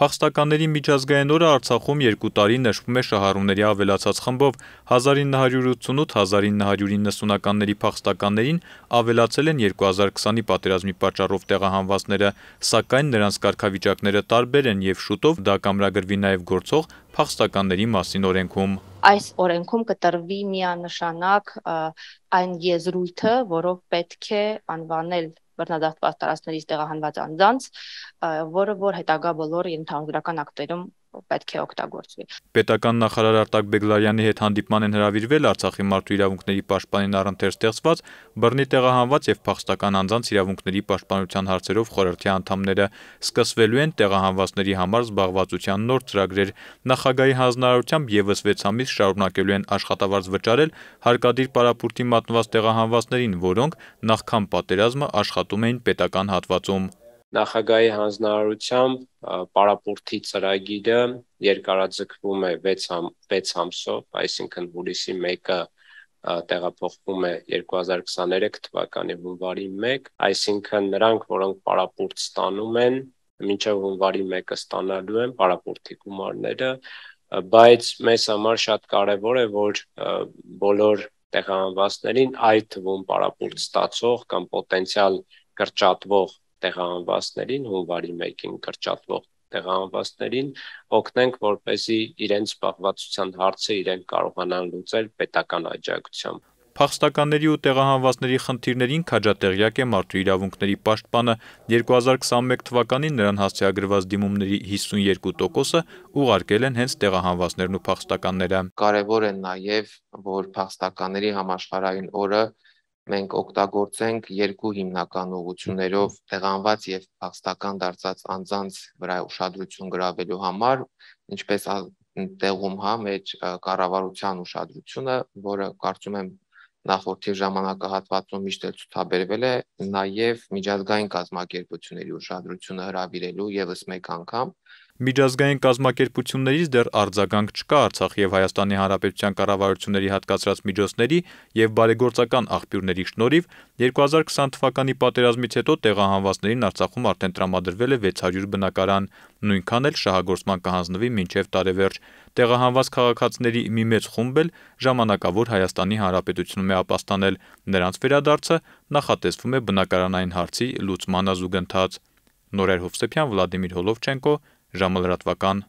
Փախստականների միջազգային օրը Արցախում 2 տարի նշվում է շահառուների ավելացած խմբով 1988-1990-ականների փախստականներին ավելացել են 2020-ի պատերազմի պատճառով տեղահանվածները, սակայն նրանց կարգավիճակները տարբեր են եւ շուտով դա կամրագրվի նաեւ գործող փախստականների մասին օրենքում։ Այս օրենքում կտրվի միանշանակ այն եզրույթը, որով պետք է անվանել բռնազավթ պաստառածներից տեղահանված անձանց, որը որ հետագա բոլոր ընդհանրական ակտերում պետք է օգտագործվի։ Պետական նախարար Արտակ Բեգլարյանի հետ հանդիպման են հրավիրվել Արցախի մարդու իրավունքների պաշտպանին առընթեր ստեղծված բռնի տեղահանված եւ փախստական անձանց իրավունքների պաշտպանության հարցերով խորհրդի անդամները սկսվելու են տեղահանվածների համար զբաղվածության նոր ծրագրեր։ Նախագահի հանձնարարությամբ եւս 6 ամիս շարունակելու են աշխատավարձ վճարել հարկադիր պարապուրտի մատնված տեղահանվածներին, որոնք նախքան պատերազմը աշխատում էին պետական հատվածում։ Նախագահի հանձնարարությամբ պարապորտի ծրագիրը երկարաձգվում է 6 համ 6 ամսով, այսինքն հուլիսի 1-ը տեղափոխվում է 2023 թվականի հունվարի 1, այսինքն նրանք, որոնք պարապորտ ստանում են, մինչև հունվարի 1-ը ստանալու են պարապորտի գումարները, բայց մեզ համար շատ կարևոր է, որ բոլոր տեղահանվածներին այդ թվում պարապուրտ ստացող կամ պոտենցիալ կրճատվող տեղահանվածներին, հունվարի 1-ին կրճատվող տեղահանվածներին օգնենք, որպեսզի իրենց զբաղվածության հարցը իրենք կարողանան լուծել պետական աջակցությամբ։ Փախստականների ու տեղահանվածների խնդիրներին քաջատեղյակ է մարդու իրավունքների պաշտպանը 2021 թվականին նրան հասցեագրված դիմումների 52%-ը ուղարկել են հենց տեղահանվածներն ու փախստականները։ Կարևոր է նաև, որ փախստականների համաշխարհային օրը որ մենք օգտագործենք երկու հիմնական ուղություներով տեղանված եւ փաստական դարձած անձանց վրա ուշադրություն գրավելու համար, ինչպես տեղում հա մեր կառավարության ուշադրությունը, որը կարծում եմ նախորդի ժամանակահատվածում միշտ էլ ցուցաբերվել է, նաև միջազգային կազմակերպությունների ուշադրությունը հրավիրելու եւս մեկ անգամ, Միջազգային կազմակերպություններից դեռ արձագանք չկա Արցախ եւ Հայաստանի Հանրապետության կառավարությունների հատկացրած միջոցների եւ բարեգործական աղբյուրների շնորհիվ 2020 թվականի պատերազմից հետո տեղահանվածներին Արցախում արդեն տրամադրվել է 600 բնակարան, նույնքան էլ շահագործման կհանձնվի մինչև տարեվերջ։ Տեղահանված քաղաքացիների մի մեծ խումբ էլ ժամանակավոր Հայաստանի Հանրապետությունում է ապաստանել։ Նրանց վերադարձը նախատեսվում է բնակարանային հարցի լուծման զուգընթաց։ Նորեր Հովսեփյան, Վլադիմիր Հոլովչենկո ժամը լրատվական 17